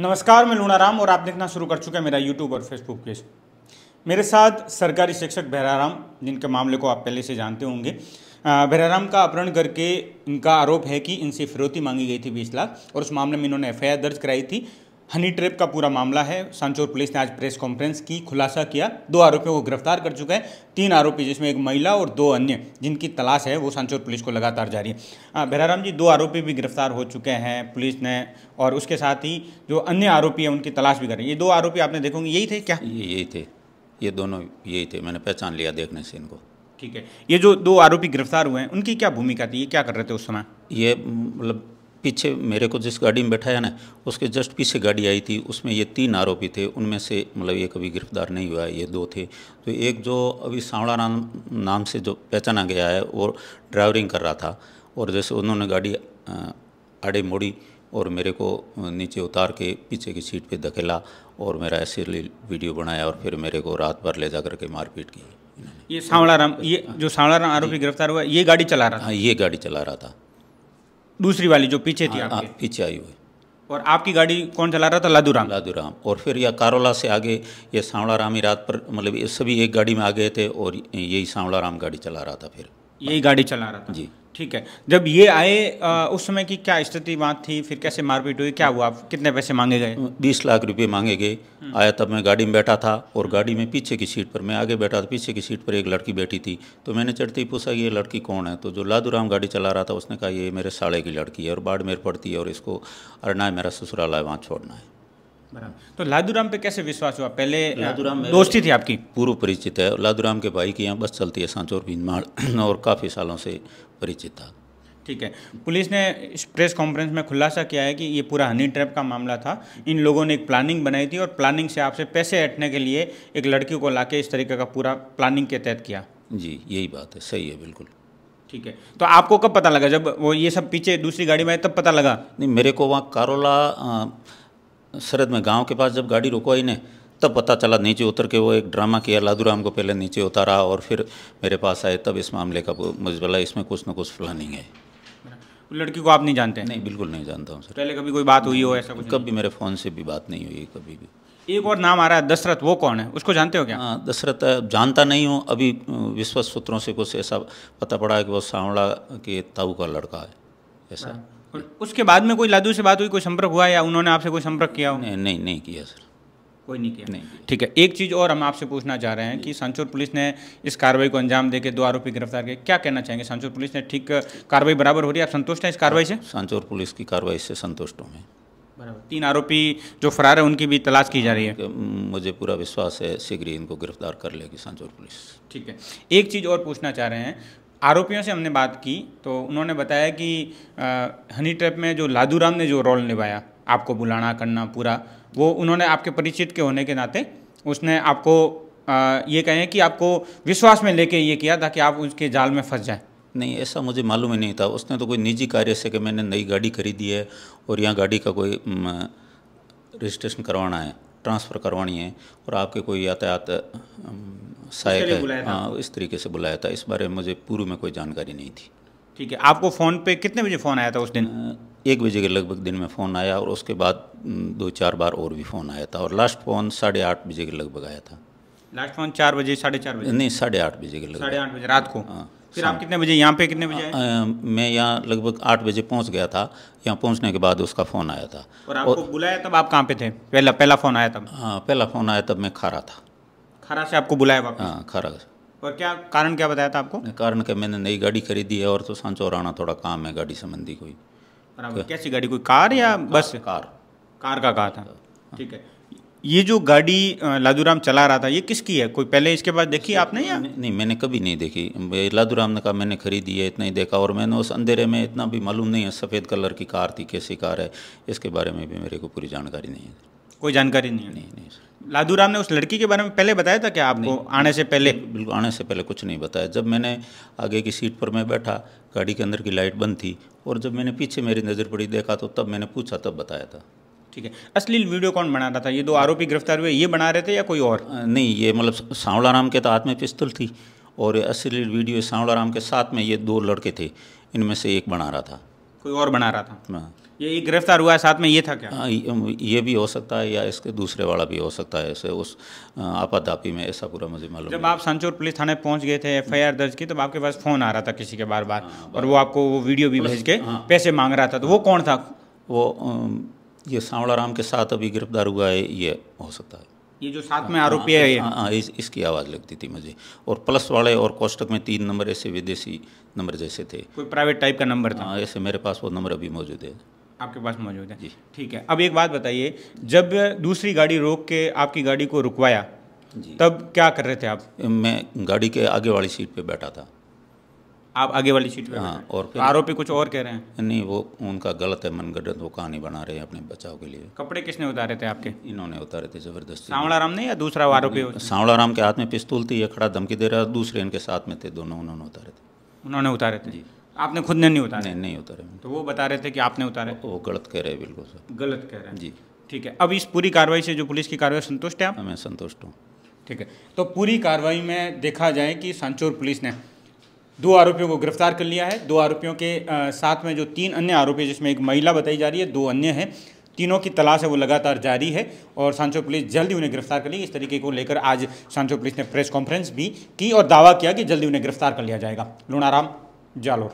नमस्कार मैं लूणाराम और आप देखना शुरू कर चुके हैं मेरा यूट्यूब और फेसबुक पेज मेरे साथ सरकारी शिक्षक भैराराम जिनके मामले को आप पहले से जानते होंगे भैराराम का अपहरण करके इनका आरोप है कि इनसे फिरौती मांगी गई थी बीस लाख और उस मामले में इन्होंने एफ दर्ज कराई थी हनी ट्रैप का पूरा मामला है सांचौर पुलिस ने आज प्रेस कॉन्फ्रेंस की खुलासा किया दो आरोपियों को गिरफ्तार कर चुके हैं तीन आरोपी जिसमें एक महिला और दो अन्य जिनकी तलाश है वो सांचौर पुलिस को लगातार जारी है बहराराम जी दो आरोपी भी गिरफ्तार हो चुके हैं पुलिस ने और उसके साथ ही जो अन्य आरोपी हैं उनकी तलाश भी कर रही है ये दो आरोपी आपने देखोगे यही थे क्या ये यही थे ये दोनों यही थे मैंने पहचान लिया देखने से इनको ठीक है ये जो दो आरोपी गिरफ्तार हुए हैं उनकी क्या भूमिका थी ये क्या कर रहे थे उस समय ये मतलब पीछे मेरे को जिस गाड़ी में बैठाया ना उसके जस्ट पीछे गाड़ी आई थी उसमें ये तीन आरोपी थे उनमें से मतलब ये कभी गिरफ्तार नहीं हुआ ये दो थे तो एक जो अभी सांवड़ा नाम नाम से जो पहचाना गया है वो ड्राइवरिंग कर रहा था और जैसे उन्होंने गाड़ी आड़े मोड़ी और मेरे को नीचे उतार के पीछे की सीट पे धकेला और मेरा ऐसे वीडियो बनाया और फिर मेरे को रात भर ले जा करके मारपीट की ये सांवड़ा राम ये हाँ। जो सांवड़ा राम आरोपी गिरफ्तार हुआ ये गाड़ी चला रहा था हाँ ये गाड़ी चला रहा था दूसरी वाली जो पीछे थी हाँ, हाँ, पीछे आई हुई और आपकी गाड़ी कौन चला रहा था लादू राम लादू राम और फिर यह कारोला से आगे ये राम ही रात पर मतलब ये सभी एक गाड़ी में आ गए थे और यही राम गाड़ी चला रहा था फिर यही गाड़ी चला रहा था जी ठीक है जब ये आए आ, उस समय की क्या स्थिति बात थी फिर कैसे मारपीट हुई क्या हुआ कितने पैसे मांगे गए बीस लाख रुपए मांगे गए हम्म। आया तब मैं गाड़ी में बैठा था और गाड़ी में पीछे की सीट पर मैं आगे बैठा था पीछे की सीट पर एक लड़की बैठी थी तो मैंने चढ़ते ही पूछा ये लड़की कौन है तो जो लादूराम गाड़ी चला रहा था उसने कहा ये मेरे साड़े की लड़की है और बाड़मेर पड़ती है और इसको अरना मेरा ससुराल है वहाँ छोड़ना है बराबर तो लादूराम पे कैसे विश्वास हुआ पहले लादूराम दोस्ती थी आपकी पूर्व परिचित है लादूराम के भाई की यहाँ बस चलती है सांचोर भीनमाड़ और काफ़ी सालों से परिचित था ठीक है पुलिस ने इस प्रेस कॉन्फ्रेंस में खुलासा किया है कि ये पूरा हनी ट्रैप का मामला था इन लोगों ने एक प्लानिंग बनाई थी और प्लानिंग से आपसे पैसे हटने के लिए एक लड़की को लाके इस तरीके का पूरा प्लानिंग के तहत किया जी यही बात है सही है बिल्कुल ठीक है तो आपको कब पता लगा जब वो ये सब पीछे दूसरी गाड़ी में आए तब पता लगा नहीं मेरे को वहाँ कारोला आ, शरद में गांव के पास जब गाड़ी रुकवाई ने तब पता चला नीचे उतर के वो एक ड्रामा किया लादूराम को पहले नीचे उतारा और फिर मेरे पास आए तब इस मामले का मुजबला इसमें कुछ ना कुछ प्लानिंग है लड़की को आप नहीं जानते नहीं बिल्कुल नहीं जानता हूँ सर पहले कभी कोई बात हुई हो ऐसा कुछ कभी मेरे फ़ोन से भी बात नहीं हुई कभी भी एक और नाम आ रहा है दशरथ वो कौन है उसको जानते हो क्या हाँ दशरथ जानता नहीं हूँ अभी विश्वस्त सूत्रों से कुछ ऐसा पता पड़ा है कि वो सांवड़ा के ताऊ का लड़का है ऐसा हाँ। उसके बाद में कोई लादू से बात हुई कोई संपर्क हुआ या उन्होंने आपसे कोई संपर्क किया हो नहीं नहीं नहीं किया सर कोई नहीं किया नहीं ठीक है एक चीज़ और हम आपसे पूछना चाह रहे हैं कि सांचोर पुलिस ने इस कार्रवाई को अंजाम देकर दो आरोपी गिरफ्तार किए क्या कहना चाहेंगे सांचोर पुलिस ने ठीक कार्रवाई बराबर हो रही है आप संतुष्ट हैं इस कार्रवाई से सांचोर पुलिस की कार्रवाई से संतुष्ट हूँ मैं बराबर तीन आरोपी जो फरार है उनकी भी तलाश की जा रही है मुझे पूरा विश्वास है शीघ्र ही इनको गिरफ्तार कर लेगी सांचोर पुलिस ठीक है एक चीज़ और पूछना चाह रहे हैं आरोपियों से हमने बात की तो उन्होंने बताया कि हनी ट्रैप में जो लादूराम ने जो रोल निभाया आपको बुलाना करना पूरा वो उन्होंने आपके परिचित के होने के नाते उसने आपको आ, ये कहें कि आपको विश्वास में लेके ये किया ताकि आप उसके जाल में फंस जाएं नहीं ऐसा मुझे मालूम ही नहीं था उसने तो कोई निजी कार्य से कि मैंने नई गाड़ी खरीदी है और यहाँ गाड़ी का कोई रजिस्ट्रेशन करवाना है ट्रांसफ़र करवानी है और आपके कोई यातायात सहायक है हाँ इस तरीके से बुलाया था इस बारे में मुझे पूर्व में कोई जानकारी नहीं थी ठीक है आपको फ़ोन पे कितने बजे फ़ोन आया था उस दिन एक बजे के लगभग दिन में फ़ोन आया और उसके बाद दो चार बार और भी फ़ोन आया था और लास्ट फ़ोन साढ़े आठ बजे के लगभग आया था लास्ट फ़ोन चार बजे साढ़े चार बजे नहीं साढ़े आठ बजे के लगभग साढ़े आठ बजे रात को हाँ फिर आप कितने बजे यहाँ पे कितने बजे मैं यहाँ लगभग आठ बजे पहुँच गया था यहाँ पहुँचने के बाद उसका फ़ोन आया था और आपको और, बुलाया तब आप कहाँ पे थे पहला पहला फ़ोन आया तब हाँ पहला फ़ोन आया तब मैं खा रहा था खरा से आपको बुलाया वापस हाँ खरा से और क्या कारण क्या बताया था आपको कारण क्या मैंने नई गाड़ी खरीदी है और तो सांचौर आना थोड़ा काम है गाड़ी संबंधी कोई कैसी गाड़ी कोई कार या हाँ, बस कार कार का कहा था हाँ। ठीक है ये जो गाड़ी लादूराम चला रहा था ये किसकी है कोई पहले इसके बाद देखी आपने या नहीं, नहीं मैंने कभी नहीं देखी लादूराम ने कहा मैंने खरीदी है इतना ही देखा और मैंने उस अंधेरे में इतना भी मालूम नहीं है सफ़ेद कलर की कार थी कैसी कार है इसके बारे में भी मेरे को पूरी जानकारी नहीं है कोई जानकारी नहीं नहीं लादू राम ने उस लड़की के बारे में पहले बताया था क्या आपको आने से पहले बिल्कुल आने से पहले कुछ नहीं बताया जब मैंने आगे की सीट पर मैं बैठा गाड़ी के अंदर की लाइट बंद थी और जब मैंने पीछे मेरी नज़र पड़ी देखा तो तब मैंने पूछा तब बताया था ठीक है असली वीडियो कौन बना रहा था ये दो आरोपी गिरफ्तार हुए ये बना रहे थे या कोई और नहीं ये मतलब सांवला राम के तो हाथ में पिस्तल थी और असली वीडियो सांवला राम के साथ में ये दो लड़के थे इनमें से एक बना रहा था कोई और बना रहा था हाँ। ये गिरफ्तार हुआ है साथ में ये था क्या हाँ, ये भी हो सकता है या इसके दूसरे वाला भी हो सकता है ऐसे उस हाँ, आपाधापी में ऐसा पूरा मुझे मालूम जब आप संचोर पुलिस थाने पहुंच गए थे एफ दर्ज की तब तो आपके पास फ़ोन आ रहा था किसी के बार बार और वो आपको वो वीडियो भी भेज के पैसे मांग रहा था तो वो कौन था वो ये सांवड़ा राम के साथ अभी गिरफ्तार हुआ है ये हो सकता है ये जो साथ में हाँ, आरोपी हाँ, है हाँ, हाँ इस, इसकी आवाज़ लगती थी मुझे और प्लस वाले और कोष्टक में तीन नंबर ऐसे विदेशी नंबर जैसे थे कोई प्राइवेट टाइप का नंबर था ऐसे मेरे पास वो नंबर अभी मौजूद है आपके पास मौजूद है जी ठीक है अब एक बात बताइए जब दूसरी गाड़ी रोक के आपकी गाड़ी को रुकवाया तब क्या कर रहे थे आप मैं गाड़ी के आगे वाली सीट पर बैठा था आप आगे वाली सीट पर हाँ और आरोपी कुछ और कह रहे हैं नहीं वो उनका गलत है मनगढ़ वो कहानी बना रहे हैं अपने बचाव के लिए कपड़े किसने उतारे थे आपके इन्होंने उतारे थे जबरदस्ती राम ने या दूसरा आरोपी राम के हाथ में पिस्तौल थी ये खड़ा धमकी दे रहा दूसरे इनके साथ में थे दोनों उन्होंने उतारे थे उन्होंने उतारे थे जी आपने खुद ने नहीं उतारे नहीं उतारे तो वो बता रहे थे कि आपने उतारे वो गलत कह रहे हैं बिल्कुल सर गलत कह रहे हैं जी ठीक है अब इस पूरी कार्रवाई से जो पुलिस की कार्रवाई संतुष्ट है आप मैं संतुष्ट हूँ ठीक है तो पूरी कार्रवाई में देखा जाए कि सांचोर पुलिस ने दो आरोपियों को गिरफ्तार कर लिया है दो आरोपियों के साथ में जो तीन अन्य आरोपी जिसमें एक महिला बताई जा रही है दो अन्य हैं तीनों की तलाश है वो लगातार जारी है और सांचो पुलिस जल्दी उन्हें गिरफ्तार कर लेगी इस तरीके को लेकर आज सांचो पुलिस ने प्रेस कॉन्फ्रेंस भी की और दावा किया कि जल्दी उन्हें गिरफ्तार कर लिया जाएगा लुणाराम जालोर